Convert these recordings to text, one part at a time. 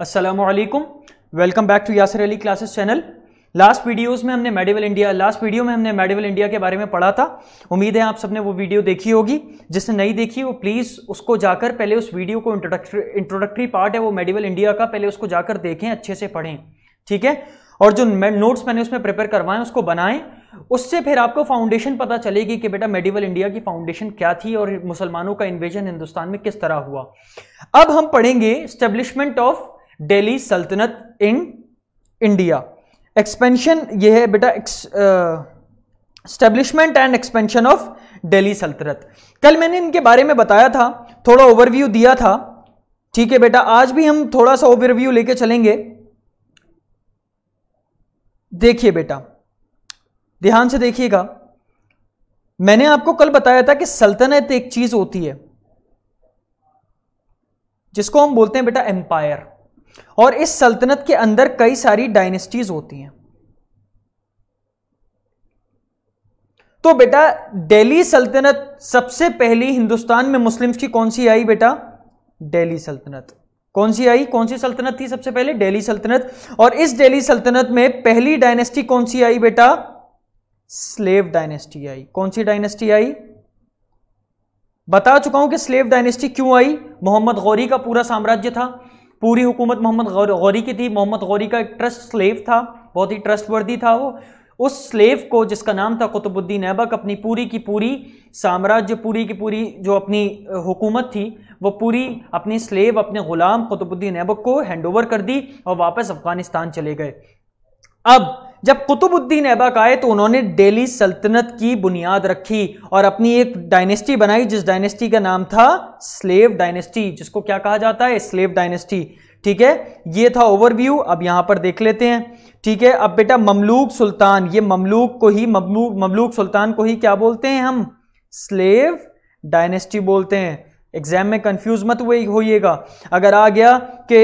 Aslam welcome back to Yasar Ali classes channel last videos में हमने medieval India last video में हमने मेडिवल इंडिया के बारे में पढ़ा था उम्मीद है आप सबने वो वीडियो देखी होगी जिसने नहीं देखी वो प्लीज़ उसको जाकर पहले उस वीडियो को इंट्रोडक्टरी इंट्रोडक्टरी पार्ट है वो मेडिवल इंडिया का पहले उसको जाकर देखें अच्छे से पढ़ें ठीक है और जो नोट्स मैंने उसमें प्रिपेयर करवाएं उसको बनाएं उससे फिर आपको फाउंडेशन पता चलेगी कि बेटा मेडिवल इंडिया की फाउंडेशन क्या थी और मुसलमानों का इन्वेजन हिंदुस्तान में किस तरह हुआ अब हम पढ़ेंगे स्टेब्लिशमेंट ऑफ डेली सल्तनत इन इंडिया एक्सपेंशन ये है बेटा establishment and expansion of Delhi sultanat कल मैंने इनके बारे में बताया था थोड़ा ओवरव्यू दिया था ठीक है बेटा आज भी हम थोड़ा सा ओवरव्यू लेके चलेंगे देखिए बेटा ध्यान से देखिएगा मैंने आपको कल बताया था कि सल्तनत एक चीज होती है जिसको हम बोलते हैं बेटा एम्पायर और इस सल्तनत के अंदर कई सारी डायनेस्टीज होती हैं तो बेटा दिल्ली सल्तनत सबसे पहली हिंदुस्तान में मुस्लिम्स की कौन सी आई बेटा दिल्ली सल्तनत कौन सी आई कौन सी सल्तनत थी सबसे पहले दिल्ली सल्तनत और इस दिल्ली सल्तनत में पहली डायनेस्टी कौन सी आई बेटा स्लेव डायनेस्टी आई कौन सी डायनेस्टी आई बता चुका हूं कि स्लेव डायनेस्टी क्यों आई मोहम्मद गौरी का पूरा साम्राज्य था पूरी हुकूमत मोहम्मद गौरी की थी मोहम्मद गौरी का एक ट्रस्ट स्लेव था बहुत ही ट्रस्टवर्दी था वो उस स्लेव को जिसका नाम था कुतुबुद्दीन ऐबक अपनी पूरी की पूरी साम्राज्य पूरी की पूरी जो अपनी हुकूमत थी वो पूरी अपनी स्लेव अपने गुलाम कुतुबुद्दीन ऐबक को हैंडओवर कर दी और वापस अफगानिस्तान चले गए अब जब कुतुबुद्दीन ऐबक आए तो उन्होंने डेली सल्तनत की बुनियाद रखी और अपनी एक डायनेस्टी बनाई जिस डायनेस्टी का नाम था स्लेव डायनेस्टी जिसको क्या कहा जाता है स्लेव डायनेस्टी ठीक है ये था ओवरव्यू अब यहां पर देख लेते हैं ठीक है अब बेटा ममलूक सुल्तान ये ममलूक को ही ममलूक ममलूक सुल्तान को ही क्या बोलते हैं हम स्लेव डायनेस्टी बोलते हैं एग्जाम में कंफ्यूज मत हुई होइएगा अगर आ गया कि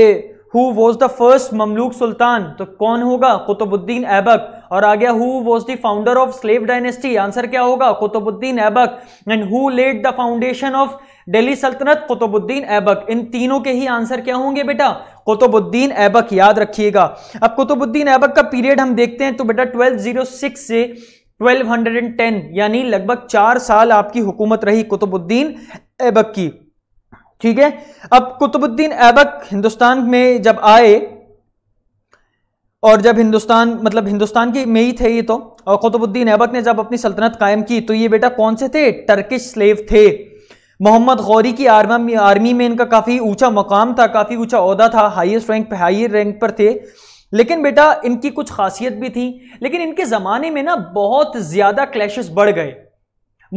who was the first Mamluk sultan तो कौन होगा कुतुबुद्दीन ऐबक और आ गया who was the founder of slave dynasty answer क्या होगा Qutbuddin Aibak and who laid the foundation of Delhi sultanat Qutbuddin Aibak इन तीनों के ही आंसर क्या होंगे बेटा कुतुबुद्दीन ऐबक याद रखिएगा अब कुतुबुद्दीन ऐबक का पीरियड हम देखते हैं तो बेटा 1206 से 1210 यानी लगभग चार साल आपकी हुकूमत रही कुतुबुद्दीन ऐबक की ठीक है अब कुतुबुद्दीन ऐबक हिंदुस्तान में जब आए और जब हिंदुस्तान मतलब हिंदुस्तान की में ही थे ये तो और कुतुबुद्दीन ऐबक ने जब अपनी सल्तनत कायम की तो ये बेटा कौन से थे टर्किश स्लेव थे मोहम्मद गौरी की आर्मी आर्मी में इनका काफ़ी ऊंचा मकाम था काफ़ी ऊंचा अहदा था हाईएस्ट रैंक पर हाई रैंक पर थे लेकिन बेटा इनकी कुछ खासियत भी थी लेकिन इनके ज़माने में ना बहुत ज़्यादा क्लैशेस बढ़ गए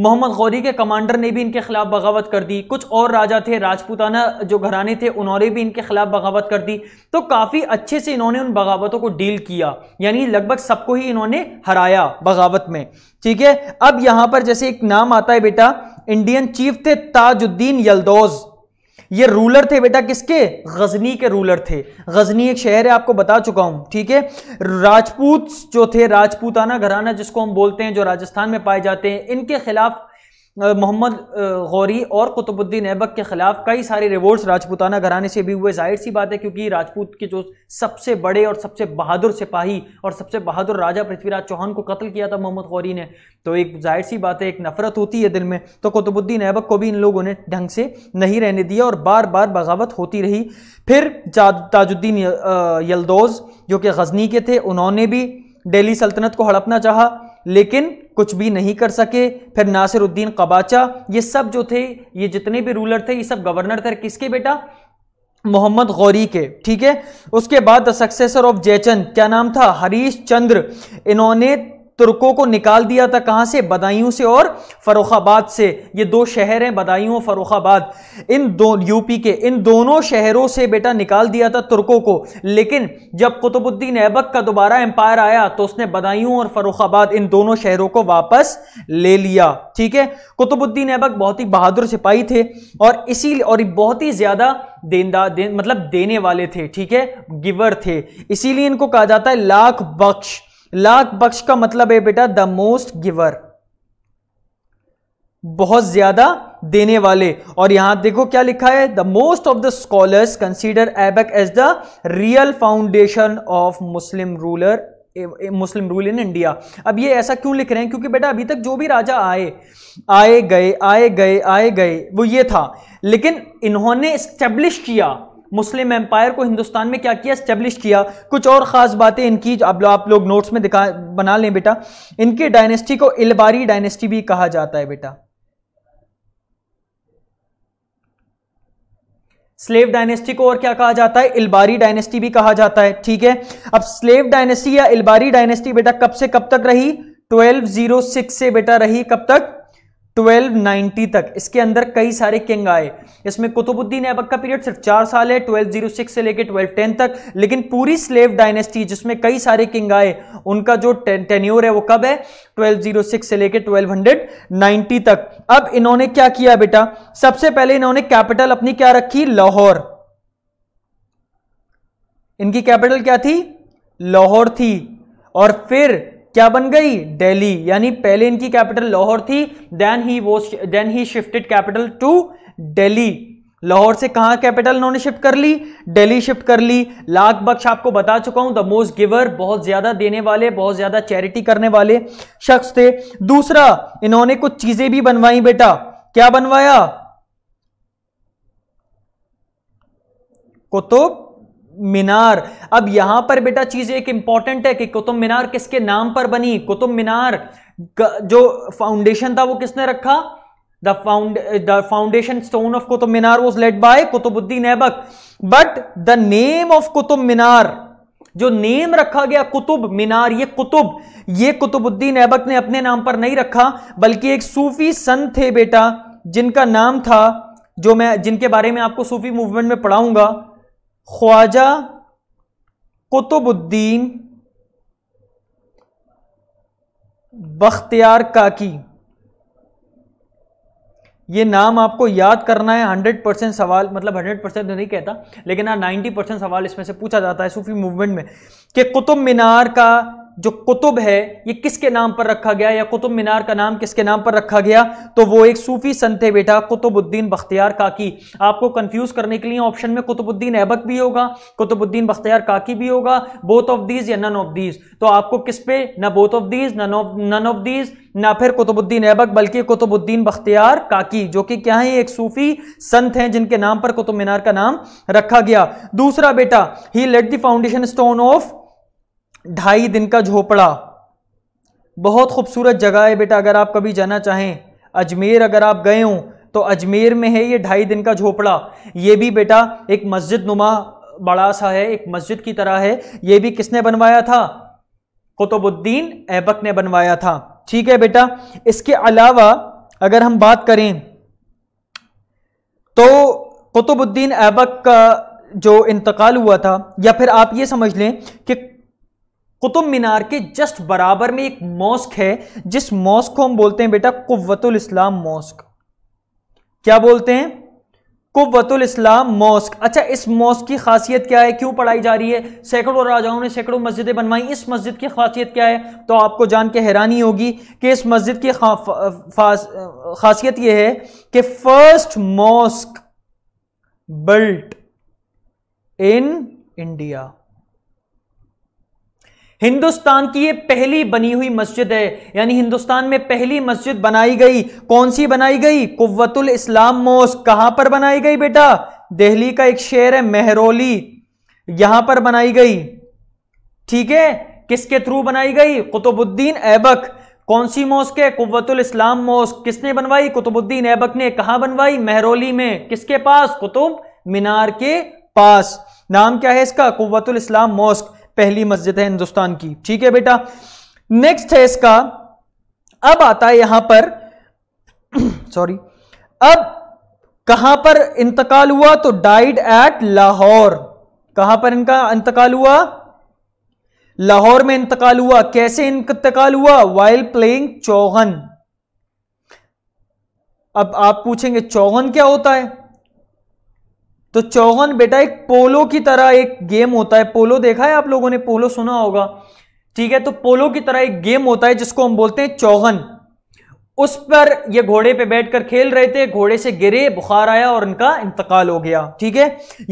मोहम्मद गौरी के कमांडर ने भी इनके खिलाफ बगावत कर दी कुछ और राजा थे राजपूताना जो घराने थे उन्होंने भी इनके खिलाफ बगावत कर दी तो काफ़ी अच्छे से इन्होंने उन बगावतों को डील किया यानी लगभग सबको ही इन्होंने हराया बगावत में ठीक है अब यहाँ पर जैसे एक नाम आता है बेटा इंडियन चीफ थे ताजुद्दीन यलदोज़ ये रूलर थे बेटा किसके गजनी के रूलर थे गजनी एक शहर है आपको बता चुका हूं ठीक है राजपूत जो थे राजपूताना घराना जिसको हम बोलते हैं जो राजस्थान में पाए जाते हैं इनके खिलाफ मोहम्मद गौरी और कुतुबुद्दीन ऐबक के ख़िलाफ़ कई सारे रिवोर्ट्स राजपूताना घराने से भी हुए जाहिर सी बात है क्योंकि राजपूत के जो सबसे बड़े और सबसे बहादुर सिपाही और सबसे बहादुर राजा पृथ्वीराज चौहान को कत्ल किया था मोहम्मद गौरी ने तो एक जाहिर सी बात है एक नफरत होती है दिल में तो कुतुबुद्दीन ऐबक को भी इन लोगों ने ढंग से नहीं रहने दिया और बार बार बगावत होती रही फिर ताजुद्दीन यलदोज़ जो कि गजनी के थे उन्होंने भी दिल्ली सल्तनत को हड़पना चाहा लेकिन कुछ भी नहीं कर सके फिर नासिरुद्दीन कबाचा ये सब जो थे ये जितने भी रूलर थे ये सब गवर्नर थे किसके बेटा मोहम्मद गौरी के ठीक है उसके बाद द सक्सेसर ऑफ जयचंद क्या नाम था हरीश चंद्र इन्होंने तुर्कों को निकाल दिया था कहाँ से बदायूं से और फरुखाबाद से ये दो शहर हैं बदायूं और फरुखाबाद इन दो यूपी के इन दोनों शहरों से बेटा निकाल दिया था तुर्कों को लेकिन जब कुतुबुद्दीन ऐबक का दोबारा एम्पायर आया तो उसने बदायूं और फरुखाबाद इन दोनों शहरों को वापस ले लिया ठीक है कुतुबुद्दीन ऐबक बहुत ही बहादुर सिपाही थे और इसी और बहुत ही ज़्यादा देनदार दे, मतलब देने वाले थे ठीक है गिवर थे इसीलिए इनको कहा जाता है लाख बख्श लाख बख्श का मतलब है बेटा द मोस्ट गिवर बहुत ज्यादा देने वाले और यहां देखो क्या लिखा है the most of the scholars consider Aibak as the real foundation of Muslim ruler Muslim rule in India अब ये ऐसा क्यों लिख रहे हैं क्योंकि बेटा अभी तक जो भी राजा आए आए गए आए गए आए गए वो ये था लेकिन इन्होंने स्टेब्लिश किया मुस्लिम एम्पायर को हिंदुस्तान में क्या किया स्टेब्लिश किया कुछ और ख़ास बातें इनकी आप लोग आप लोग नोट्स में दिखा बना लें बेटा इनकी डायनेस्टी को इलबारी डायनेस्टी भी कहा जाता है बेटा स्लेव डायनेस्टी को और क्या कहा जाता है इलबारी डायनेस्टी भी कहा जाता है ठीक है अब स्लेव डायनेस्टी या इलबारी डायनेस्टी बेटा कब से कब तक रही 1206 से बेटा रही कब तक 1290 तक इसके अंदर कई सारे किंग आए इसमें कुतुबुद्दीन ऐबक का पीरियड सिर्फ चार साल है 1206 से लेकर 1210 तक लेकिन पूरी स्लेव डायनेस्टी जिसमें कई सारे किंग आए उनका जो टेन्योर है वो कब है 1206 से लेकर 1290 तक अब इन्होंने क्या किया बेटा सबसे पहले इन्होंने कैपिटल अपनी क्या रखी लाहौर इनकी कैपिटल क्या थी लाहौर थी और फिर क्या बन गई दिल्ली यानी पहले इनकी कैपिटल लाहौर थी देन ही वो then he shifted capital to Delhi Lahore से कहा कैपिटल उन्होंने शिफ्ट कर ली दिल्ली शिफ्ट कर ली लाख बख्श आपको बता चुका हूं द मोस्ट गिवर बहुत ज्यादा देने वाले बहुत ज्यादा चैरिटी करने वाले शख्स थे दूसरा इन्होंने कुछ चीजें भी बनवाई बेटा क्या बनवाया कुतुब मीनार अब यहां पर बेटा चीज एक इंपॉर्टेंट है कि कुतुब मीनार किसके नाम पर बनी कुतुब मीनार जो फाउंडेशन था वो किसने रखा the found the foundation stone of Qutub Minar was laid by Qutbuddin Aibak but the name of Qutub Minar जो नेम रखा गया कुतुब मीनार ये कुतुब ये कुतुबुद्दीन ऐबक ने अपने नाम पर नहीं रखा बल्कि एक सूफी संत थे बेटा जिनका नाम था जो मैं जिनके बारे में आपको सूफी मूवमेंट में पढ़ाऊंगा ख्वाजा कुतुबुद्दीन बख्तियार काकी ये नाम आपको याद करना है 100 परसेंट सवाल मतलब 100 परसेंट तो नहीं कहता लेकिन हाँ 90 परसेंट सवाल इसमें से पूछा जाता है सूफी मूवमेंट में कि कुतुब मीनार का जो कुतुब है ये किसके नाम पर रखा गया या कुतुब मीनार का नाम किसके नाम पर रखा गया तो वो एक सूफी संत है बेटा कुतुबुद्दीन बख्तियार काकी आपको कंफ्यूज करने के लिए ऑप्शन में कुतुबुद्दीन ऐबक भी होगा कुतुबुद्दीन बख्तियार काकी भी होगा बोथ ऑफ दीज या नन ऑफ दीज तो आपको किस पे ना both of these none of none of these ना फिर कुतुबुद्दीन ऐबक बल्कि कुतुबुद्दीन बख्तियार काकी जो कि क्या है एक सूफी संत हैं जिनके नाम पर कुतुब मीनार का नाम रखा गया दूसरा बेटा he laid the foundation stone of ढाई दिन का झोपड़ा बहुत खूबसूरत जगह है बेटा अगर आप कभी जाना चाहें अजमेर अगर आप गए हों तो अजमेर में है ये ढाई दिन का झोपड़ा ये भी बेटा एक मस्जिद नुमा बड़ा सा है एक मस्जिद की तरह है ये भी किसने बनवाया था कुतुबुद्दीन ऐबक ने बनवाया था ठीक है बेटा इसके अलावा अगर हम बात करें तो कुतुबुद्दीन ऐबक का जो इंतकाल हुआ था या फिर आप ये समझ लें कि कुतुब मीनार के जस्ट बराबर में एक मॉस्क है जिस मॉस्क को हम बोलते हैं बेटा कुवतुल इस्लाम मॉस्क क्या बोलते हैं कुवतुल इस्लाम मॉस्क अच्छा इस मॉस्क की खासियत क्या है क्यों पढ़ाई जा रही है सैकड़ों राजाओं ने सैकड़ों मस्जिदें बनवाई इस मस्जिद की खासियत क्या है तो आपको जान के हैरानी होगी कि इस मस्जिद की खासियत यह है कि first mosque built in India Hindustan की ये पहली बनी हुई मस्जिद है यानी हिंदुस्तान में पहली मस्जिद बनाई गई कौन सी बनाई गई कुव्वतुल इस्लाम मोस्क कहां पर बनाई गई बेटा दिल्ली का एक शहर है मेहरोली यहां पर बनाई गई ठीक है किसके थ्रू बनाई गई कुतुबुद्दीन ऐबक कौन सी मोस्क है कुतुल इस्लाम मोस्क किसने बनवाई कुतुबुद्दीन ऐबक ने कहा बनवाई मेहरोली में किसके पास कुतुब मीनार के पास नाम क्या है इसका कुतुल इस्लाम मोस्क पहली मस्जिद है हिंदुस्तान की ठीक है बेटा नेक्स्ट है इसका अब आता है यहां पर सॉरी अब कहां पर इंतकाल हुआ तो डाइड एट लाहौर कहां पर इनका इंतकाल हुआ लाहौर में इंतकाल हुआ कैसे इंतकाल हुआ वाइल प्लेइंग चौहन अब आप पूछेंगे चौहन क्या होता है तो चौहन बेटा एक पोलो की तरह एक गेम होता है पोलो देखा है आप लोगों ने पोलो सुना होगा ठीक है तो पोलो की तरह एक गेम होता है जिसको हम बोलते हैं चौहन उस पर ये घोड़े पे बैठकर खेल रहे थे घोड़े से गिरे बुखार आया और इनका इंतकाल हो गया ठीक है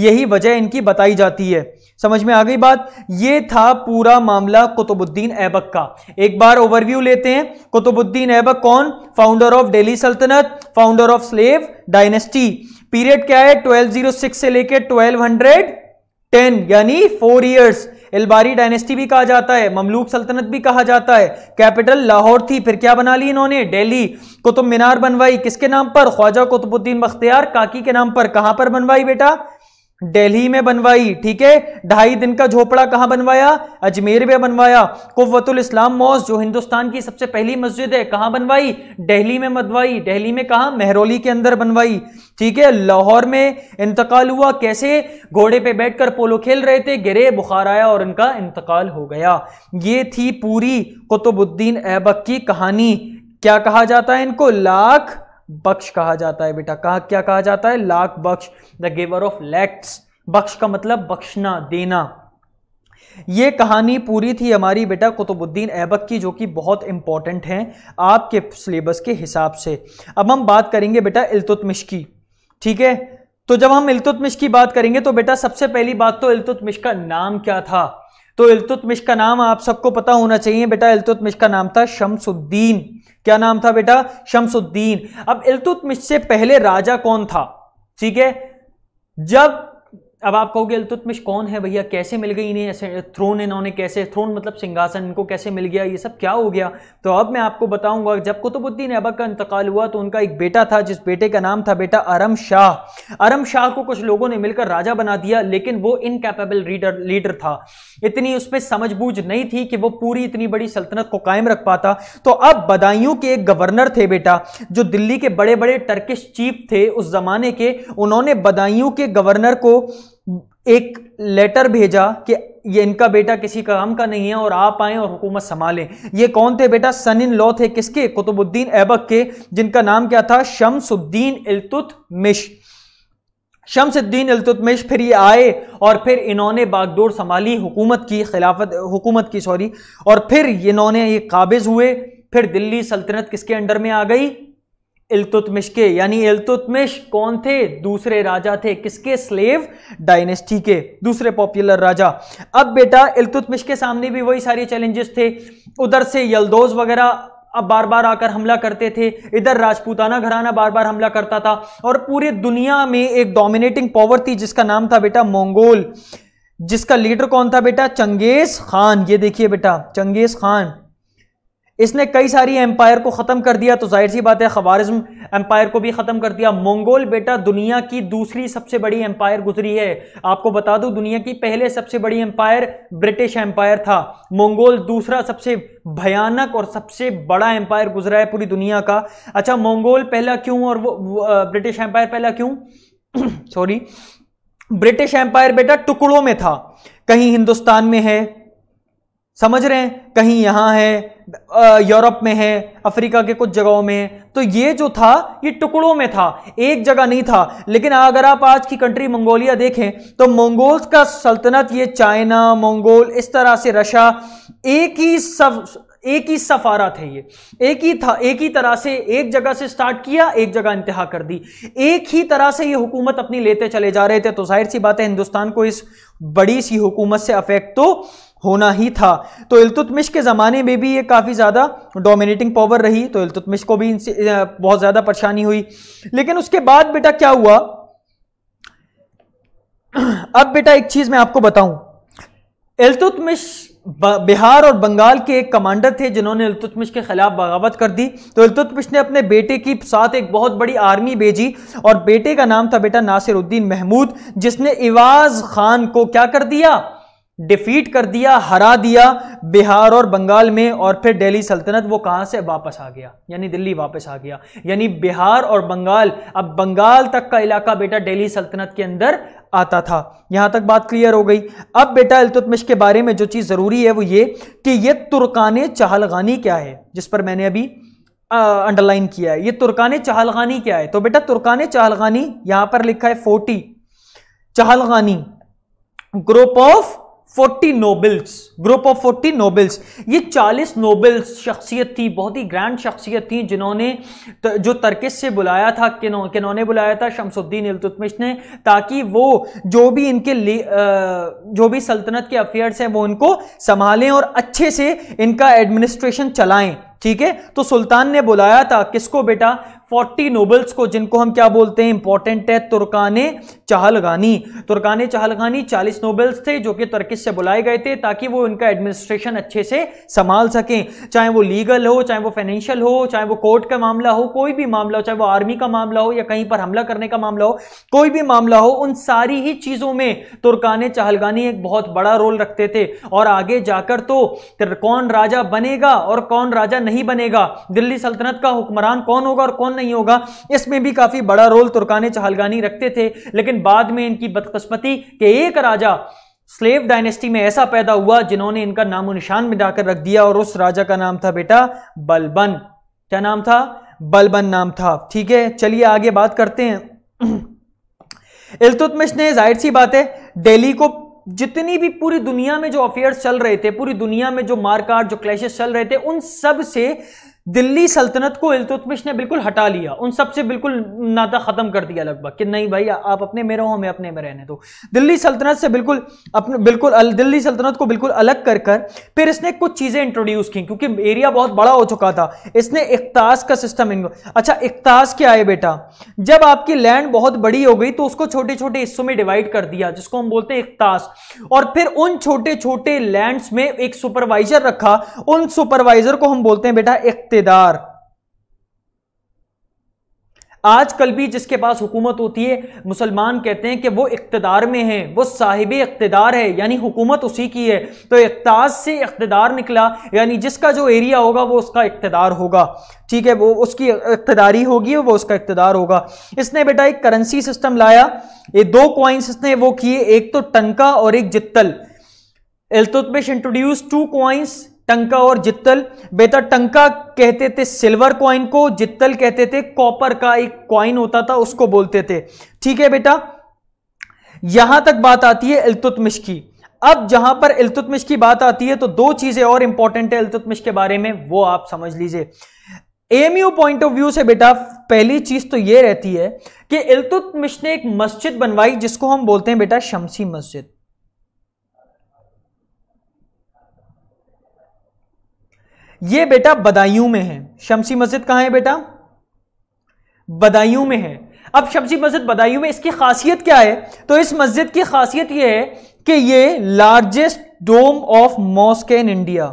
यही वजह इनकी बताई जाती है समझ में आ गई बात ये था पूरा मामला कुतुबुद्दीन ऐबक का एक बार ओवरव्यू लेते हैं कुतुबुद्दीन ऐबक कौन founder of Delhi sultanat founder of slave dynasty period क्या है 1206 से लेके 1210 यानी फोर ईयर्स एलबारी डायनेस्टी भी कहा जाता है ममलूक सल्तनत भी कहा जाता है कैपिटल लाहौर थी फिर क्या बना ली इन्होंने दिल्ली कुतुब मीनार बनवाई किसके नाम पर ख्वाजा कुतुबुद्दीन बख्तियार काकी के नाम पर कहां पर बनवाई बेटा दिल्ली में बनवाई ठीक है ढाई दिन का झोपड़ा कहां बनवाया अजमेर में बनवाया कुवतुल इस्लाम मॉस जो हिंदुस्तान की सबसे पहली मस्जिद है कहां बनवाई दिल्ली में बनवाई दिल्ली में कहा मेहरौली के अंदर बनवाई ठीक है लाहौर में इंतकाल हुआ कैसे घोड़े पे बैठकर पोलो खेल रहे थे गिरे बुखार आया और इनका इंतकाल हो गया ये थी पूरी कुतुबुद्दीन ऐबक की कहानी क्या कहा जाता है इनको लाख बख्श कहा जाता है बेटा कहा क्या कहा जाता है Lakh Bakhsh the giver of lakhs Bakhsh का मतलब बख्शना देना ये कहानी पूरी थी हमारी बेटा कुतुबुद्दीन ऐबक की जो कि बहुत इंपॉर्टेंट है आपके सिलेबस के हिसाब से अब हम बात करेंगे बेटा इल्तुतमिश की ठीक है तो जब हम इल्तुतमिश की बात करेंगे तो बेटा सबसे पहली बात तो इल्तुतमिश का नाम क्या था तो इल्तुतमिश का नाम आप सबको पता होना चाहिए बेटा इल्तुतमिश का नाम था शमसुद्दीन क्या नाम था बेटा शमसुद्दीन अब इलतुतमिश से पहले राजा कौन था ठीक है जब अब आप कहोगे अलतुतमिश कौन है भैया कैसे मिल गई इन्हें ऐसे थ्रोन इन्होंने कैसे थ्रोन मतलब सिंहासन इनको कैसे मिल गया ये सब क्या हो गया तो अब मैं आपको बताऊंगा जब कुतुबुद्दीन ऐबक का इंतकाल हुआ तो उनका एक बेटा था जिस बेटे का नाम था बेटा अरम शाह अरम शाह को कुछ लोगों ने मिलकर राजा बना दिया लेकिन वो इनकेपेबल रीडर लीडर था इतनी उस पर समझबूझ नहीं थी कि वो पूरी इतनी बड़ी सल्तनत को कायम रख पाता तो अब बदायूं के एक गवर्नर थे बेटा जो दिल्ली के बड़े बड़े टर्किश चीफ थे उस जमाने के उन्होंने बदायूं के गवर्नर को एक लेटर भेजा कि ये इनका बेटा किसी काम का नहीं है और आप आए और हुकूमत संभालें ये कौन थे बेटा सन इन लॉ थे किसके कुतुबुद्दीन ऐबक के जिनका नाम क्या था शमसुद्दीन इलतुत मिश शमसुद्दीन इलतुतमिश फिर ये आए और फिर इन्होंने बागडोर संभाली हुकूमत की खिलाफत हुकूमत की सॉरी और फिर इन्होंने ये काबिज हुए फिर दिल्ली सल्तनत किसके अंडर में आ गई इलतुतमिश के यानी इलतुतमिश कौन थे दूसरे राजा थे किसके स्लेव डायनेस्टी के दूसरे पॉपुलर राजा अब बेटा इलतुतमिश के सामने भी वही सारे चैलेंजेस थे उधर से यलदोज वगैरह अब बार बार आकर हमला करते थे इधर राजपूताना घराना बार बार हमला करता था और पूरी दुनिया में एक डोमिनेटिंग पावर थी जिसका नाम था बेटा मंगोल जिसका लीडर कौन था बेटा चंगेज खान ये देखिए बेटा चंगेज खान इसने कई सारी एम्पायर को ख़त्म कर दिया तो जाहिर सी बात है खबारिज्म एम्पायर को भी ख़त्म कर दिया मंगोल बेटा दुनिया की दूसरी सबसे बड़ी एम्पायर गुजरी है आपको बता दूं दुनिया की पहले सबसे बड़ी एम्पायर ब्रिटिश एम्पायर था मंगोल दूसरा सबसे भयानक और सबसे बड़ा एम्पायर गुजरा है पूरी दुनिया का अच्छा मंगोल पहला क्यों और वो, वो ब्रिटिश एम्पायर पहला क्यों सॉरी ब्रिटिश एम्पायर बेटा टुकड़ों में था कहीं हिंदुस्तान में है समझ रहे हैं कहीं यहाँ है यूरोप में है अफ्रीका के कुछ जगहों में है तो ये जो था ये टुकड़ों में था एक जगह नहीं था लेकिन अगर आप आज की कंट्री मंगोलिया देखें तो मंगोल्स का सल्तनत ये चाइना मंगोल इस तरह से रशिया एक ही सब एक ही सफारा थे ये एक ही था एक ही तरह से एक जगह से स्टार्ट किया एक जगह इंतहा कर दी एक ही तरह से ये हुकूमत अपनी लेते चले जा रहे थे तो जाहिर सी बात है हिंदुस्तान को इस बड़ी सी हुकूमत से अफेक्ट तो होना ही था तो इलतुतमिश के ज़माने में भी ये काफ़ी ज़्यादा डोमिनेटिंग पावर रही तो इलतुतमिश को भी इनसे बहुत ज़्यादा परेशानी हुई लेकिन उसके बाद बेटा क्या हुआ अब बेटा एक चीज़ मैं आपको बताऊं इलतुतमिश बिहार और बंगाल के एक कमांडर थे जिन्होंने इल्तुतमिश के खिलाफ बगावत कर दी तो इल्तुतमिश ने अपने बेटे की साथ एक बहुत बड़ी आर्मी भेजी और बेटे का नाम था बेटा नासिरुद्दीन महमूद जिसने इवाज खान को क्या कर दिया डिफीट कर दिया हरा दिया बिहार और बंगाल में और फिर दिल्ली सल्तनत वो कहाँ से वापस आ गया यानी दिल्ली वापस आ गया यानी बिहार और बंगाल अब बंगाल तक का इलाका बेटा दिल्ली सल्तनत के अंदर आता था यहां तक बात क्लियर हो गई अब बेटा अल्तुतमिश के बारे में जो चीज़ ज़रूरी है वो ये कि ये तुर्कान चाहलगानी क्या है जिस पर मैंने अभी अंडरलाइन किया है ये तुर्कान चाहलगानी क्या है तो बेटा तुर्कान चाहलगानी यहां पर लिखा है forty Chahalgani group of forty nobles group of forty nobles ये चालीस नोबल्स शख्सियत थी बहुत ही ग्रैंड शख्सियत थी जिन्होंने जो तर्किस से बुलाया था किन्हों किन्होंने बुलाया था शमसुद्दीन इलतुतमिश ने ताकि वो जो भी इनके जो भी सल्तनत के अफेयर्स हैं वो इनको संभालें और अच्छे से इनका एडमिनिस्ट्रेशन चलाएं ठीक है तो सुल्तान ने बुलाया था किसको बेटा 40 नोबल्स को जिनको हम क्या बोलते हैं इंपॉर्टेंट है तुर्काने चाहलगानी तुर्काने चाहलगानी 40 नोबल्स थे जो कि तुर्किस से बुलाए गए थे ताकि वो उनका एडमिनिस्ट्रेशन अच्छे से संभाल सकें चाहे वो लीगल हो चाहे वो फाइनेंशियल हो चाहे वो कोर्ट का मामला हो कोई भी मामला हो चाहे वो आर्मी का मामला हो या कहीं पर हमला करने का मामला हो कोई भी मामला हो उन सारी ही चीज़ों में तुर्काने चाहलगानी एक बहुत बड़ा रोल रखते थे और आगे जाकर तो कौन राजा बनेगा और कौन राजा नहीं नहीं बनेगा दिल्ली सल्तनत का हुक्मरान कौन होगा और कौन नहीं होगा इसमें भी काफी बड़ा रोल तुर्कान चहलगानी रखते थे लेकिन बाद में इनकी बदकस्मती के एक राजा स्लेव डायनेस्टी में ऐसा पैदा हुआ जिन्होंने इनका नामो निशान मिटाकर रख दिया और उस राजा का नाम था बेटा बलबन क्या नाम था बलबन नाम था ठीक है चलिए आगे बात करते हैं इल्तुतमिश ने जाहिर सी बात है दिल्ली को जितनी भी पूरी दुनिया में जो अफेयर्स चल रहे थे पूरी दुनिया में जो मारकाट जो क्लैशेस चल रहे थे उन सब से दिल्ली सल्तनत को इलतुतमिश ने बिल्कुल हटा लिया उन सबसे बिल्कुल नाता ख़त्म कर दिया लगभग कि नहीं भाई आप अपने में रहो हमें अपने में रहने दो दिल्ली सल्तनत से बिल्कुल अपने बिल्कुल दिल्ली सल्तनत को बिल्कुल अलग कर कर फिर इसने कुछ चीज़ें इंट्रोड्यूस की क्योंकि एरिया बहुत बड़ा हो चुका था इसने इकतास का सिस्टम अच्छा इकतास क्या है बेटा जब आपकी लैंड बहुत बड़ी हो गई तो उसको छोटे छोटे हिस्सों में डिवाइड कर दिया जिसको हम बोलते हैं इकतास और फिर उन छोटे छोटे लैंड्स में एक सुपरवाइजर रखा उन सुपरवाइजर को हम बोलते हैं बेटा इकतेदार आजकल भी जिसके पास हुकूमत होती है मुसलमान कहते हैं कि वो इकतदार में है वो साहिब इकतदार है यानी हुकूमत उसी की है तो इकताज से इकतदार निकला यानी जिसका जो एरिया होगा वो उसका इकतदार होगा ठीक है वो उसकी इकतदारी होगी वो उसका इकतदार होगा इसने बेटा एक करेंसी सिस्टम लाया ये दो कॉइन्स इसने वो किए एक तो टनका और एक jittal Iltutmish introduce two coins tanka और जित्तल बेटा टंका कहते थे सिल्वर क्वाइन को जित्तल कहते थे कॉपर का एक क्वाइन होता था उसको बोलते थे ठीक है बेटा यहां तक बात आती है इल्तुतमिश की अब जहां पर इल्तुतमिश की बात आती है तो दो चीजें और इंपॉर्टेंट है इल्तुतमिश के बारे में वो आप समझ लीजिए एमयू पॉइंट ऑफ व्यू से बेटा पहली चीज तो ये रहती है कि इल्तुतमिश ने एक मस्जिद बनवाई जिसको हम बोलते हैं बेटा शमसी मस्जिद ये बेटा बदायूं में है शमसी मस्जिद कहां है बेटा बदायूं में है अब शमसी मस्जिद बदायूं में इसकी खासियत क्या है तो इस मस्जिद की खासियत यह है कि ये largest dome of mosque in India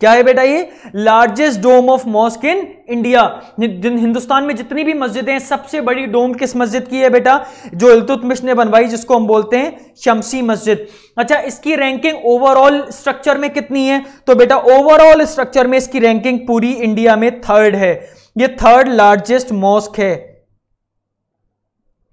क्या है बेटा ये largest dome of mosque in India Hindustan में जितनी भी मस्जिदें हैं सबसे बड़ी डोम किस मस्जिद की है बेटा जो इलतुतमिश ने बनवाई जिसको हम बोलते हैं शमसी मस्जिद अच्छा इसकी रैंकिंग ओवरऑल स्ट्रक्चर में कितनी है तो बेटा ओवरऑल स्ट्रक्चर में इसकी रैंकिंग पूरी इंडिया में थर्ड है ये थर्ड लार्जेस्ट मॉस्क है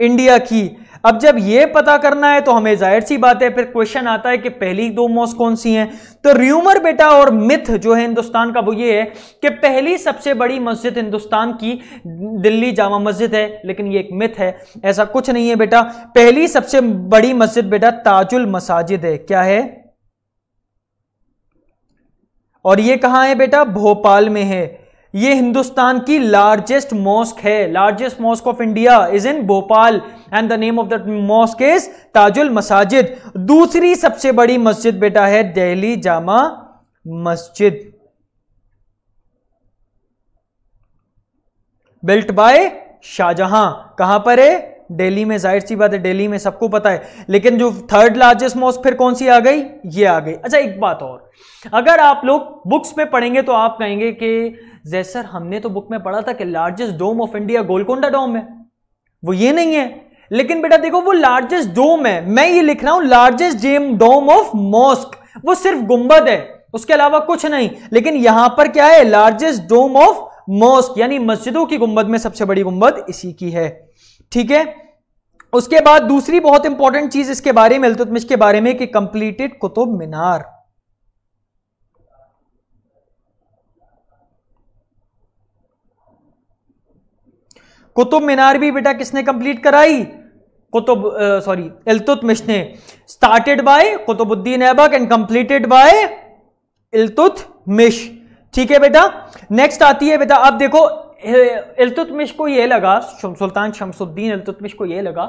इंडिया की अब जब ये पता करना है तो हमें जाहिर सी बात है फिर क्वेश्चन आता है कि पहली दो मॉस्क कौन सी हैं तो र्यूमर बेटा और मिथ जो है हिंदुस्तान का वो ये है कि पहली सबसे बड़ी मस्जिद हिंदुस्तान की दिल्ली जामा मस्जिद है लेकिन ये एक मिथ है ऐसा कुछ नहीं है बेटा पहली सबसे बड़ी मस्जिद बेटा ताजुल मसाजिद है क्या है और ये कहां है बेटा भोपाल में है ये हिंदुस्तान की लार्जेस्ट मॉस्क है largest mosque of India is in Bhopal and the name of the mosque is Tajul Masajid दूसरी सबसे बड़ी मस्जिद बेटा है दिल्ली जामा मस्जिद बिल्ट बाय शाहजहां कहां पर है दिल्ली में जाहिर सी बात है दिल्ली में सबको पता है लेकिन जो थर्ड लार्जेस्ट मॉस्क फिर कौन सी आ गई ये आ गई अच्छा एक बात और अगर आप लोग बुक्स में पढ़ेंगे तो आप कहेंगे कि जैसर हमने तो बुक में पढ़ा था कि largest dome of India Golconda dome है वो ये नहीं है लेकिन बेटा देखो वो लार्जेस्ट डोम है मैं ये लिख रहा हूं largest gem dome of mosque वो सिर्फ गुंबद है उसके अलावा कुछ नहीं लेकिन यहां पर क्या है लार्जेस्ट डोम ऑफ मॉस्क यानी मस्जिदों की गुंबद में सबसे बड़ी गुंबद इसी की है ठीक है उसके बाद दूसरी बहुत इंपॉर्टेंट चीज इसके बारे में अल्तुतमिश के बारे में कि कंप्लीटेड कुतुब मीनार कुतुब मीनार भी बेटा किसने कंप्लीट कराई कुतुब सॉरी इलतुतमिश ने started by Qutbuddin Aibak and completed by Iltutmish ठीक है बेटा नेक्स्ट आती है बेटा अब देखो इलतुतमिश को यह लगा सुल्तान शमसुद्दीन इलतुतमिश को यह लगा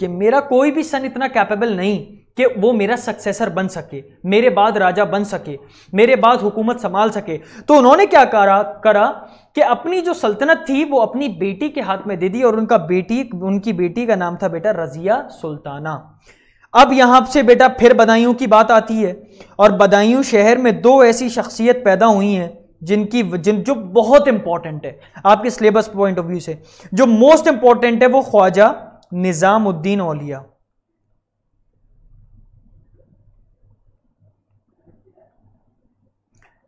कि मेरा कोई भी सन इतना कैपेबल नहीं कि वो मेरा सक्सेसर बन सके मेरे बाद राजा बन सके मेरे बाद हुकूमत संभाल सके तो उन्होंने क्या करा करा कि अपनी जो सल्तनत थी वो अपनी बेटी के हाथ में दे दी और उनका बेटी उनकी बेटी का नाम था बेटा रजिया सुल्ताना अब यहां से बेटा फिर बदायूं की बात आती है और बदायूं शहर में दो ऐसी शख्सियत पैदा हुई हैं जिनकी जिन जो बहुत इंपॉर्टेंट है आपके सिलेबस पॉइंट ऑफ व्यू से जो मोस्ट इंपॉर्टेंट है वो ख्वाजा निज़ामुद्दीन औलिया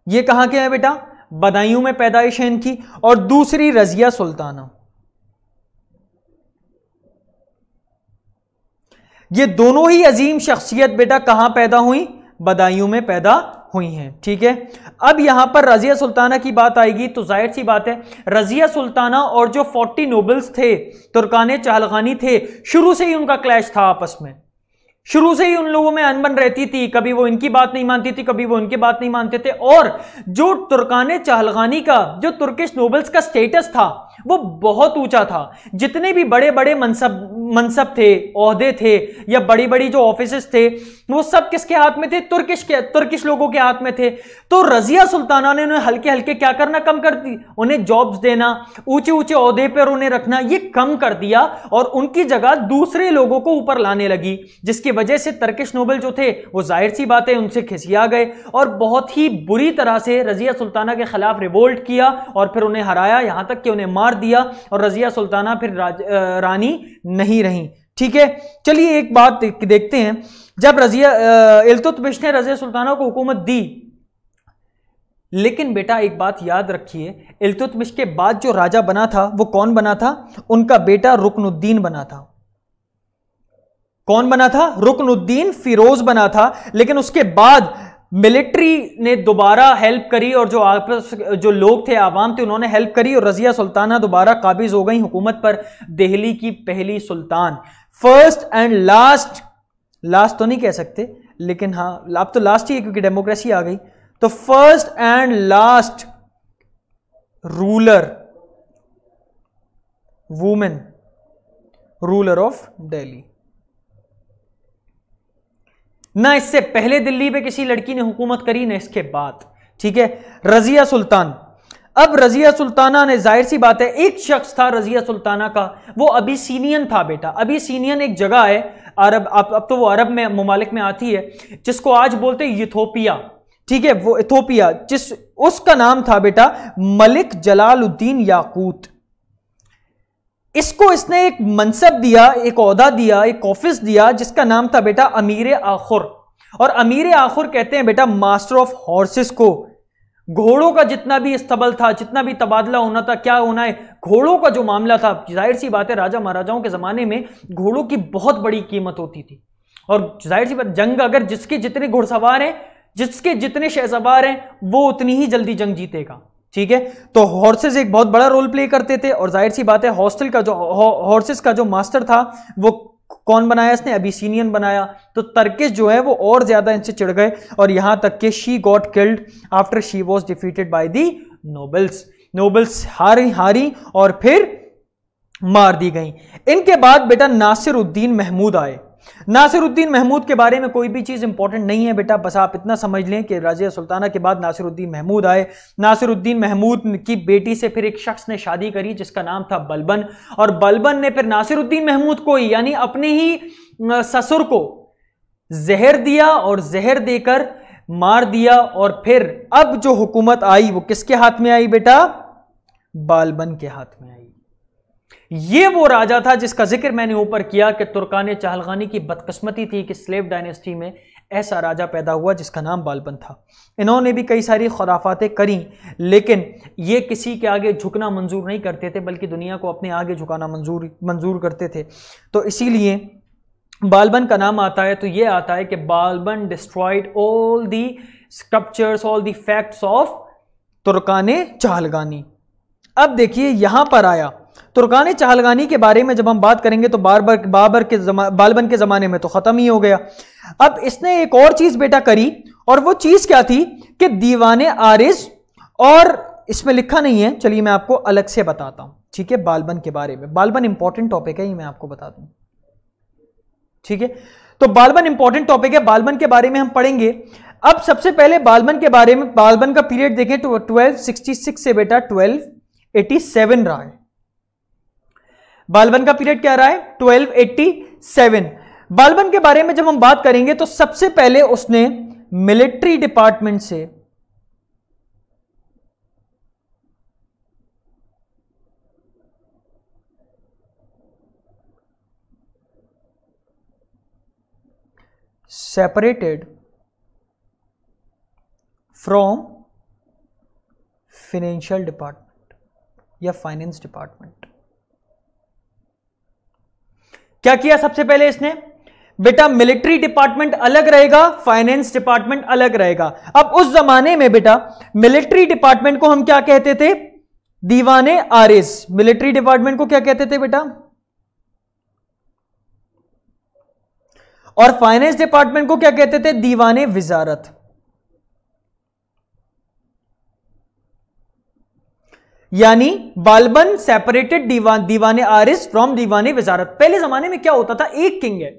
ये कहाँ के हैं बेटा बदायूं में पैदाइश है इनकी और दूसरी रजिया सुल्ताना ये दोनों ही अजीम शख्सियत बेटा कहां पैदा हुई बदायूं में पैदा हुई हैं ठीक है अब यहां पर रजिया सुल्ताना की बात आएगी तो जाहिर सी बात है रजिया सुल्ताना और जो फोर्टी नोबल्स थे तुर्कान चहलगानी थे शुरू से ही उनका क्लैश था आपस में शुरू से ही उन लोगों में अनबन रहती थी कभी वो इनकी बात नहीं मानती थी कभी वो उनकी बात नहीं मानते थे और जो तुर्कान चहलगानी का जो तुर्किश नोबल्स का स्टेटस था वो बहुत ऊंचा था जितने भी बड़े बड़े मनसब मनसब थे अहदे थे या बड़ी बड़ी जो ऑफिस थे वो सब किसके हाथ में थे तुर्किश के तुर्किश लोगों के हाथ में थे तो रजिया सुल्ताना ने उन्हें हल्के हल्के क्या करना कम कर दी उन्हें जॉब्स देना ऊंचे ऊंचे अहदे पर उन्हें रखना ये कम कर दिया और उनकी जगह दूसरे लोगों को ऊपर लाने लगी जिसकी वजह से तर्किश नोबल जो थे वो जाहिर सी बात है उनसे खिसिया गए और बहुत ही बुरी तरह से रजिया सुल्ताना के खिलाफ रिवोल्ट किया और फिर उन्हें हराया यहां तक कि उन्हें मार दिया और रजिया सुल्ताना फिर राज, रानी नहीं नहीं रही ठीक है चलिए एक बात देखते हैं जब रजिया इलतुतमिश ने रजिया सुल्ताना को हुकूमत दी लेकिन बेटा एक बात याद रखिए इलतुतमिश के बाद जो राजा बना था वो कौन बना था उनका बेटा रुकनुद्दीन बना था कौन बना था रुकनुद्दीन फिरोज बना था लेकिन उसके बाद मिलिट्री ने दोबारा हेल्प करी और जो आपस जो लोग थे आवाम थे उन्होंने हेल्प करी और रजिया सुल्ताना दोबारा काबिज हो गई हुकूमत पर दिल्ली की पहली सुल्तान फर्स्ट एंड लास्ट लास्ट तो नहीं कह सकते लेकिन हाँ अब तो लास्ट ही है क्योंकि डेमोक्रेसी आ गई तो first and last ruler women ruler of Delhi ना इससे पहले दिल्ली में किसी लड़की ने हुकूमत करी ना इसके बाद ठीक है रजिया सुल्तान अब रजिया सुल्ताना ने जाहिर सी बात है एक शख्स था रजिया सुल्ताना का वो अभी सीनियन था बेटा अभी सीनियन एक जगह है अरब अब अब तो वो अरब में ममालिक में आती है जिसको आज बोलते हैं ठीक है वो इथोपिया जिस उसका नाम था बेटा मलिक जलालुद्दीन याकूत इसको इसने एक मनसब दिया एक अहदा दिया एक ऑफिस दिया जिसका नाम था बेटा अमीर आखुर और अमीर आखुर कहते हैं बेटा मास्टर ऑफ हॉर्सेस को घोड़ों का जितना भी इस्तबल था जितना भी तबादला होना था क्या होना है घोड़ों का जो मामला था जाहिर सी बात है राजा महाराजाओं के ज़माने में घोड़ों की बहुत बड़ी कीमत होती थी और जाहिर सी बात जंग अगर जिसके जितने घुड़सवार हैं जिसके जितने शहसवार हैं वो उतनी ही जल्दी जंग जीतेगा ठीक है तो हॉर्सेज एक बहुत बड़ा रोल प्ले करते थे और जाहिर सी बात है हॉस्टल का जो हॉर्सेस का जो मास्टर था वो कौन बनाया इसने अबिसीनियन बनाया तो तर्किश जो है वो और ज्यादा इनसे चिड़ गए और यहां तक कि she got killed after she was defeated by the nobles nobles हारी हारी और फिर मार दी गई इनके बाद बेटा नासिरुद्दीन महमूद आए नासिरुद्दीन महमूद के बारे में कोई भी चीज़ इंपॉर्टेंट नहीं है बेटा बस आप इतना समझ लें कि राजिया सुल्ताना के बाद नासिरुद्दीन महमूद आए नासिरुद्दीन महमूद की बेटी से फिर एक शख्स ने शादी करी जिसका नाम था बलबन और बलबन ने फिर नासिरुद्दीन महमूद को ही यानी अपने ही ससुर को जहर दिया और जहर देकर मार दिया और फिर अब जो हुकूमत आई वो किसके हाथ में आई बेटा बालबन के हाथ में ये वो राजा था जिसका जिक्र मैंने ऊपर किया कि तुर्कान चाहलगानी की बदकस्मती थी कि स्लेव डायनेस्टी में ऐसा राजा पैदा हुआ जिसका नाम बालपन था इन्होंने भी कई सारी खराफातें करी लेकिन ये किसी के आगे झुकना मंजूर नहीं करते थे बल्कि दुनिया को अपने आगे झुकाना मंजूर मंजूर करते थे तो इसीलिए बालबन का नाम आता है तो ये आता है कि Balban destroyed all the scriptures all the facts of Turkan Chahalgani अब देखिए यहां पर आया तुर्कान चहलगानी के बारे में जब हम बात करेंगे तो बार बार बाबर के जमा, बालबन के ज़माने में तो ख़त्म ही हो गया अब इसने एक और चीज़ बेटा करी और वो चीज़ क्या थी कि दीवान आरिज और इसमें लिखा नहीं है चलिए मैं आपको अलग से बताता हूं ठीक है बालबन के बारे में बालबन इंपॉर्टेंट टॉपिक है ये मैं आपको बता दू ठीक है तो बालबन इंपॉर्टेंट टॉपिक है बालबन के बारे में हम पढ़ेंगे अब सबसे पहले बालबन के बारे में बालबन का पीरियड देखें ट्वेल्व सिक्सटी सिक्स से बेटा ट्वेल्व सेवन रहा है बालबन का पीरियड क्या रहा है 1287 बालबन के बारे में जब हम बात करेंगे तो सबसे पहले उसने मिलिट्री डिपार्टमेंट से सेपरेटेड फ्रॉम financial डिपार्टमेंट या फाइनेंस डिपार्टमेंट क्या किया सबसे पहले इसने बेटा मिलिट्री डिपार्टमेंट अलग रहेगा फाइनेंस डिपार्टमेंट अलग रहेगा अब उस जमाने में बेटा मिलिट्री डिपार्टमेंट को हम क्या कहते थे दीवाने आरिस मिलिट्री डिपार्टमेंट को क्या कहते थे बेटा और फाइनेंस डिपार्टमेंट को क्या कहते थे दीवाने विजारत यानी बालबन सेपरेटेड दीवान दीवाने आरिस फ्रॉम दीवाने वजारत पहले जमाने में क्या होता था एक किंग है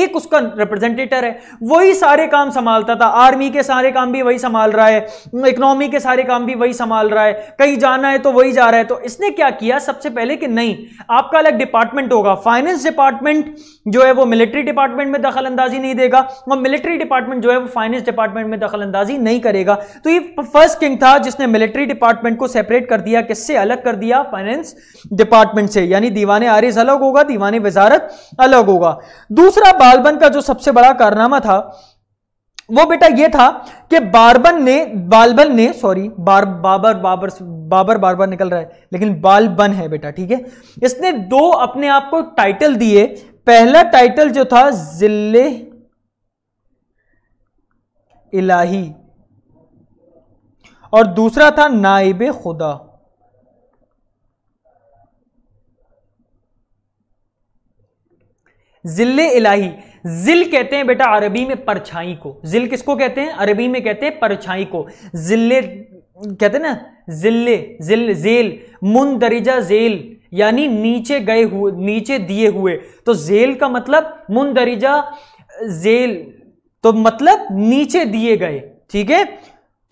एक उसका रिप्रेजेंटेटर है वही सारे काम संभालता था आर्मी के सारे काम भी वही संभाल रहा है इकोनॉमी के सारे काम भी वही संभाल रहा है कहीं जाना है तो वही जा रहा है तो इसने क्या किया सबसे पहले कि नहीं आपका अलग डिपार्टमेंट होगा फाइनेंस डिपार्टमेंट जो है वो मिलिट्री डिपार्टमेंट में दखल अंदाजी नहीं देगा और मिलिट्री डिपार्टमेंट जो है वो फाइनेंस डिपार्टमेंट में दखल अंदाजी नहीं करेगा तो ये फर्स्ट किंग था जिसने मिलिट्री डिपार्टमेंट को सेपरेट कर दिया किससे अलग कर दिया फाइनेंस डिपार्टमेंट से यानी दीवाने आरिज अलग होगा दीवाने वजारत अलग होगा दूसरा दूसरा बालबन का जो सबसे बड़ा कारनामा था वो बेटा ये था कि बारबन ने बालबन ने सॉरी बार बाबर बाबर बाबर बार बार निकल रहा है लेकिन बालबन है बेटा ठीक है इसने दो अपने आप को टाइटल दिए पहला टाइटल जो था जिले इलाही और दूसरा था नाइब खुदा जिल्ले इलाही जिल कहते हैं बेटा अरबी में परछाई को जिल किसको कहते हैं अरबी में कहते हैं परछाई को जिले कहते हैं ना जिले जिल जेल मुन दरिजा जेल यानी नीचे गए हुए नीचे दिए हुए तो जेल का मतलब मुन दरिजा जेल तो मतलब नीचे दिए गए ठीक है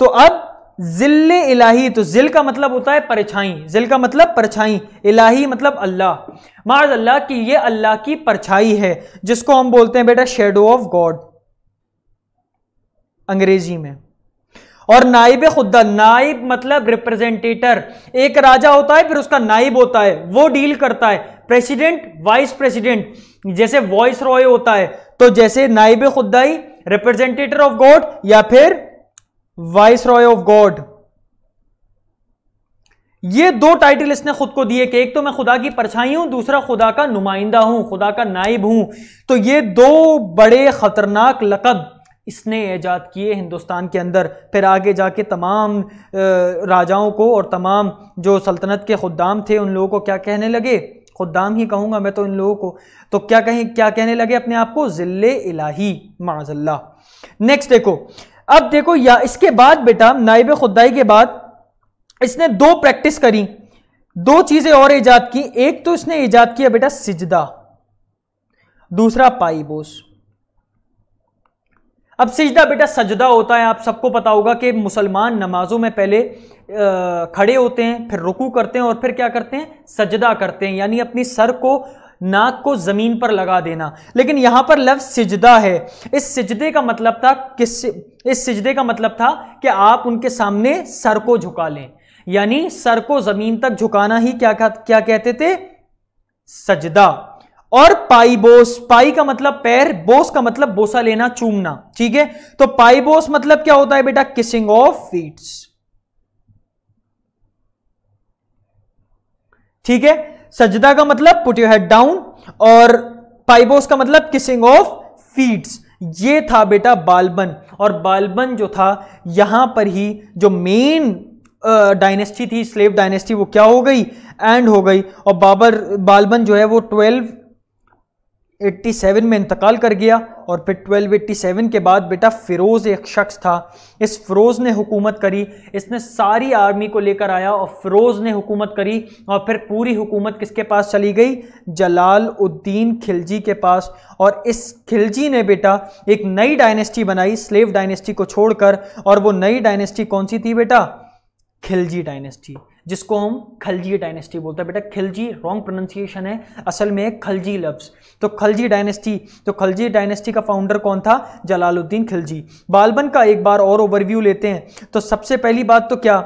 तो अब जिल इलाही तो जिल का मतलब होता है परछाई जिल का मतलब परछाई इलाही मतलब अल्लाह माज अल्लाह की ये अल्लाह की परछाई है जिसको हम बोलते हैं बेटा शेडो ऑफ गॉड अंग्रेजी में और नाइब खुदा नाइब मतलब रिप्रेजेंटेटर एक राजा होता है फिर उसका नाइब होता है वो डील करता है प्रेसिडेंट वाइस प्रेसिडेंट जैसे वॉइस रॉय होता है तो जैसे नाइब खुदाई रिप्रेजेंटेटर ऑफ गॉड या फिर वाइस रॉय ऑफ गॉड ये दो टाइटल इसने खुद को दिए कि एक तो मैं खुदा की परछाई हूं दूसरा खुदा का नुमाइंदा हूं खुदा का नाइब हूं तो ये दो बड़े खतरनाक लकब इसने ऐजाद किए हिंदुस्तान के अंदर फिर आगे जाके तमाम राजाओं को और तमाम जो सल्तनत के खुदाम थे उन लोगों को क्या कहने लगे खुदाम ही कहूँगा मैं तो इन लोगों को तो क्या कहें क्या कहने लगे अपने आप को ज़िले इलाही माजल्ला नेक्स्ट देखो अब देखो या इसके बाद बेटा नाइब खुदाई के बाद इसने दो प्रैक्टिस करी दो चीजें और ईजाद की एक तो इसने ईजाद किया बेटा सिजदा दूसरा बोस अब सिजदा बेटा सजदा होता है आप सबको पता होगा कि मुसलमान नमाजों में पहले खड़े होते हैं फिर रुकू करते हैं और फिर क्या करते हैं सजदा करते हैं यानी अपनी सर को नाक को जमीन पर लगा देना लेकिन यहां पर लफ्ज सिजदा है इस सिजदे का मतलब था किस इस सिजदे का मतलब था कि आप उनके सामने सर को झुका लें यानी सर को जमीन तक झुकाना ही क्या क्या कहते थे सजदा और पाइबोस पाई का मतलब पैर बोस का मतलब बोसा लेना चूमना ठीक है तो पाइबोस मतलब क्या होता है बेटा किसिंग ऑफ फीट्स ठीक है सजदा का मतलब पुट योर हेड डाउन और पाइबोस का मतलब किसिंग ऑफ फीट्स ये था बेटा बालबन और बालबन जो था यहाँ पर ही जो मेन डायनेस्टी थी स्लेव डायनेस्टी वो क्या हो गई एंड हो गई और बाबर बालबन जो है वो ट्वेल्व 1887 में इंतकाल कर गया और फिर 1287 के बाद बेटा फ़िरोज़ एक शख्स था इस फ़िरोज़ ने हुकूमत करी इसने सारी आर्मी को लेकर आया और फ़िरोज़ ने हुकूमत करी और फिर पूरी हुकूमत किसके पास चली गई जलाल उद्दीन खिलजी के पास और इस खिलजी ने बेटा एक नई डायनेस्टी बनाई स्लेव डायनेस्टी को छोड़कर और वो नई डायनेस्टी कौन सी थी बेटा खिलजी डायनेस्टी जिसको हम खलजी डायनेस्टी बोलते हैं बेटा खिलजी रॉन्ग प्रोनाउंसिएशन है असल में खलजी लफ्स तो खलजी डायनेस्टी तो खलजी डायनेस्टी का फाउंडर कौन था जलालुद्दीन खिलजी बालबन का एक बार और ओवरव्यू लेते हैं तो सबसे पहली बात तो क्या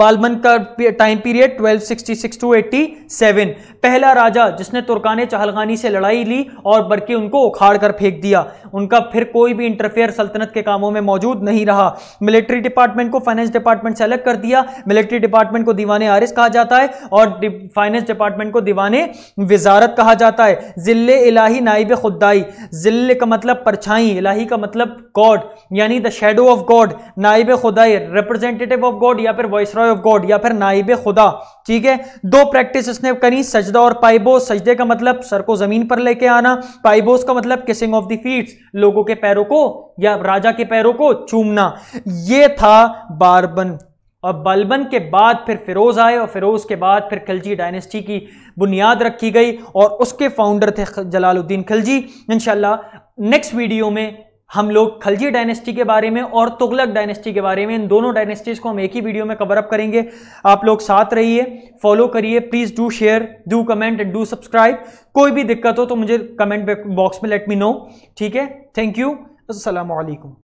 बालमन का टाइम पीरियड 1266 टू 87 पहला राजा जिसने तुर्काने चहलगानी से लड़ाई ली और बल्कि उनको उखाड़ कर फेंक दिया उनका फिर कोई भी इंटरफेयर सल्तनत के कामों में मौजूद नहीं रहा मिलिट्री डिपार्टमेंट को फाइनेंस डिपार्टमेंट से अलग कर दिया मिलिट्री डिपार्टमेंट को दीवाने आरिस कहा जाता है और फाइनेंस डिपार्टमेंट को दीवाने वजारत कहा जाता है जिले इलाही नाइब खुदाई जिले का मतलब परछाई इलाही का मतलब गॉड यानी द शेडो ऑफ गॉड नाइब खुदाई रिप्रेजेंटेटिव ऑफ गॉड या फिर वॉइस एम्प्लॉय ऑफ गॉड या फिर नाइब खुदा ठीक है दो प्रैक्टिस इसने करी सजदा और पाइबोस सजदे का मतलब सर को जमीन पर लेके आना पाइबोस का मतलब किसिंग ऑफ द फीट्स लोगों के पैरों को या राजा के पैरों को चूमना ये था बारबन और बलबन के बाद फिर फिरोज आए और फिरोज के बाद फिर खिलजी डायनेस्टी की बुनियाद रखी गई और उसके फाउंडर थे जलालुद्दीन खिलजी इंशाल्लाह नेक्स्ट वीडियो में हम लोग खलजी डायनेस्टी के बारे में और तुगलक डायनेस्टी के बारे में इन दोनों डायनेस्टीज को हम एक ही वीडियो में कवर अप करेंगे आप लोग साथ रहिए फॉलो करिए please do share do comment and do subscribe कोई भी दिक्कत हो तो मुझे कमेंट बॉक्स में लेट मी नो ठीक है थैंक यू असलम